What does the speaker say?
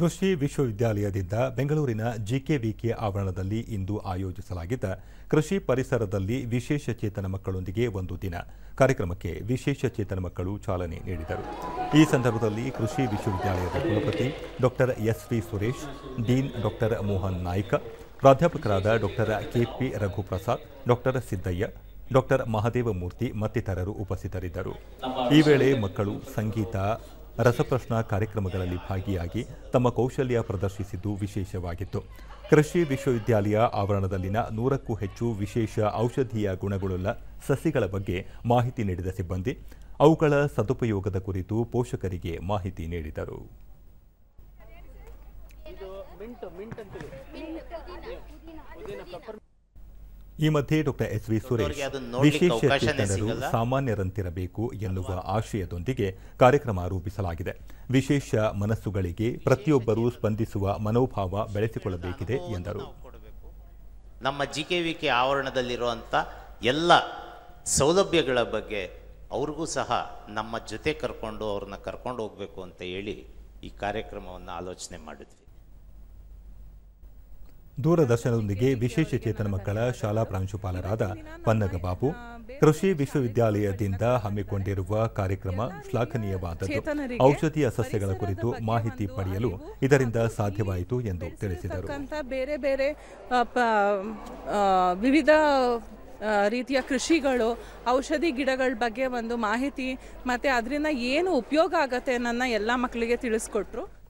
ಕೃಷಿ ವಿಶ್ವವಿದ್ಯಾಲಯದಿಂದ ಬೆಂಗಳೂರಿನ ಜಿಕೆವಿಕೆ ಆವರಣದಲ್ಲಿ ಇಂದು ಆಯೋಜಿಸಲಾಗಿದ್ದ ಕೃಷಿ ಪರಿಸರದಲ್ಲಿ ವಿಶೇಷ ಚೇತನ ಮಕ್ಕಳೊಂದಿಗೆ ಒಂದು ದಿನ ಕಾರ್ಯಕ್ರಮಕ್ಕೆ ವಿಶೇಷ ಚೇತನ ಮಕ್ಕಳು ಚಾಲನೆ ನೀಡಿದರು ಈ ಸಂದರ್ಭದಲ್ಲಿ ಕೃಷಿ ವಿಶ್ವವಿದ್ಯಾಲಯದ ಕುಲಪತಿ doctor S V Suresh dean doctor Mohan Naik ಪ್ರಾಧ್ಯಾಪಕರಾದ doctor K P Raghuprasad doctor Siddaiah doctor Mahadeva Murthy ಮತ್ತಿತರರು ಉಪಸ್ಥಿತರಿದ್ದರು ಈ ವೇಳೆ ಮಕ್ಕಳು ಸಂಗೀತ ರಸಪ್ರಶ್ನ ಕಾರ್ಯಕ್ರಮಗಳಲ್ಲಿ ಭಾಗಿಯಾಗಿ ತಮ್ಮ ಕೌಶಲ್ಯ ಪ್ರದರ್ಶಿಸಿದ್ದು ವಿಶೇಷವಾಗಿತ್ತು ಕೃಷಿ ವಿಶ್ವವಿದ್ಯಾಲಯ ಆವರಣದಲ್ಲಿನ ನೂರಕ್ಕೂ ಹೆಚ್ಚು ವಿಶೇಷ ಔಷಧೀಯ ಗುಣಗಳುಳ್ಳ ಸಸಿಗಳ ಬಗ್ಗೆ ಮಾಹಿತಿ ನೀಡಿದ ಸಿಬ್ಬಂದಿ ಅವುಗಳ ಸದುಪಯೋಗದ ಕುರಿತು ಪೋಷಕರಿಗೆ ಮಾಹಿತಿ ನೀಡಿದರು ಈ ಮಧ್ಯೆ ಡಾಕ್ಟರ್ ಎಸ್ ವಿ ಸುರೇಶ್ ವಿಶೇಷ ಚೇತನರು ಸಾಮಾನ್ಯರಂತಿರಬೇಕು ಎನ್ನುವ ಆಶಯದೊಂದಿಗೆ ಕಾರ್ಯಕ್ರಮ ರೂಪಿಸಲಾಗಿದೆ ವಿಶೇಷ ಮನಸ್ಸುಗಳಿಗೆ ಪ್ರತಿಯೊಬ್ಬರೂ ಸ್ಪಂದಿಸುವ ಮನೋಭಾವ ಬೆಳೆಸಿಕೊಳ್ಳಬೇಕಿದೆ ಎಂದರು ನಮ್ಮ ಜಿ ಕೆ ವಿ ಕೆ ಆವರಣದಲ್ಲಿರುವಂಥ ಎಲ್ಲ ಸೌಲಭ್ಯಗಳ ಬಗ್ಗೆ ಅವ್ರಿಗೂ ಸಹ ನಮ್ಮ ಜೊತೆ ಕರ್ಕೊಂಡು ಅವ್ರನ್ನ ಕರ್ಕೊಂಡು ಹೋಗಬೇಕು ಅಂತ ಹೇಳಿ ಈ ಕಾರ್ಯಕ್ರಮವನ್ನು ಆಲೋಚನೆ ಮಾಡಿದ್ವಿ ದೂರದರ್ಶನದೊಂದಿಗೆ ವಿಶೇಷ ಚೇತನ ಮಕ್ಕಳ ಶಾಲಾ ಪ್ರಾಂಶುಪಾಲರಾದ ಪನ್ನಗಬಾಬು ಕೃಷಿ ವಿಶ್ವವಿದ್ಯಾಲಯದಿಂದ ಹಮ್ಮಿಕೊಂಡಿರುವ ಕಾರ್ಯಕ್ರಮ ಶ್ಲಾಘನೀಯವಾದದ್ದು ಔಷಧೀಯ ಸಸ್ಯಗಳ ಕುರಿತು ಮಾಹಿತಿ ಪಡೆಯಲು ಇದರಿಂದ ಸಾಧ್ಯವಾಯಿತು ಎಂದು ತಿಳಿಸಿದರು ಬೇರೆ ಬೇರೆ ವಿವಿಧ ರೀತಿಯ ಕೃಷಿಗಳು ಔಷಧಿ ಗಿಡಗಳ ಬಗ್ಗೆ ಒಂದು ಮಾಹಿತಿ ಮತ್ತೆ ಅದರಿಂದ ಏನು ಉಪಯೋಗ ಆಗತ್ತೆ ನನ್ನ ಎಲ್ಲ ಮಕ್ಕಳಿಗೆ ತಿಳಿಸ್ಕೊಟ್ರು